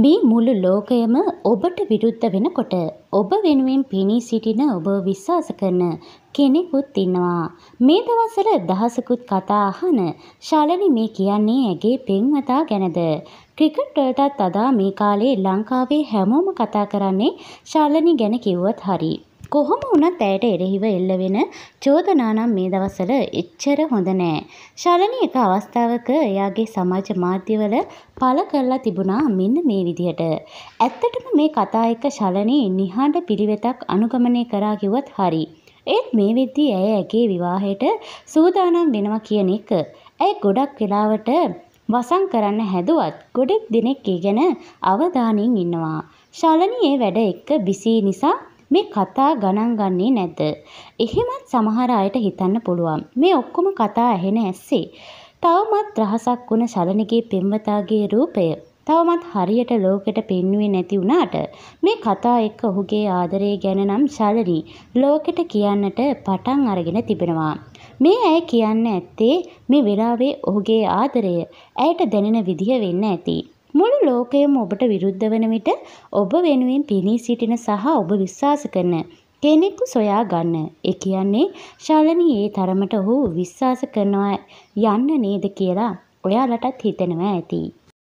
මේ මුළු ලෝකයම ඔබට විරුද්ධ වෙනකොට ඔබ වෙනුවෙන් පිණී සිටින ඔබ විශ්වාස කරන කෙනෙකුත් ඉන්නවා. මේ දවස්වල දහසකුත් කතා අහන ශාලනි මේ කියන්නේ ඇගේ පෙම්වතා ගැනද. ක්‍රිකට් වලටත් අදා මේ කාලේ ලංකාවේ හැමෝම කතා කරන්නේ ශාලනි ගැන කිව්වත් හරියි. කොහොම වුණත් ඇයට එරෙහිව එල්ල වෙන චෝදනානම් මේ දවස්වල එච්චර හොඳ නෑ. ශලනී එක අවස්ථාවක එයාගේ සමාජ මාධ්‍යවල පළ කරලා තිබුණා මෙන්න මේ විදිහට. ඇත්තටම මේ කතා එක්ක ශලනී නිහඬ පිළිවෙතක් අනුගමනය කරා කිව්වත් හරි. ඒත් මේ වෙද්දී ඇය ඇගේ විවාහයට සූදානම් වෙනවා කියන එක ඇය ගොඩක් වෙලාවට වසන් කරන්න හැදුවත් ගොඩෙක් දෙනෙක් ඒ ගැන අවධානයෙන් ඉන්නවා. ශලනී ඒ වැඩ එක්ක බිසී නිසා මේ කතා ගණන් ගන්නේ නැද්ද? එහෙමත් සමහර අයට හිතන්න පුළුවන්. මේ ඔක්කොම කතා ඇහෙන ඇස්සේ තවමත් රහසක් වුණ ශරණගේ පෙම්වතාගේ රූපය තවමත් හරියට ලෝකෙට පෙන්වුවේ නැති වුණාට මේ කතා එක්ක ඔහුගේ ආදරය ගැන නම් ශලනි ලෝකෙට කියන්නට පටන් අරගෙන තිබෙනවා. මේ ඇය කියන්න ඇත්තේ මේ වෙලාවේ ඔහුගේ ආදරය ඇයට දැනෙන විදිහ වෙන්න ඇති. මුළු ලෝකයම ඔබට විරුද්ධ වන විට ඔබ වෙනුවෙන් පිනී සිටින සහ ඔබ විශ්වාස කරන කෙනෙකු සොයා ගන්න. ඒ කියන්නේ ශාලනී ඒ තරමට ඔහු විශ්වාස කරනවා යන්න නේද කියලා ඔයාලටත් හිතෙනවා ඇති.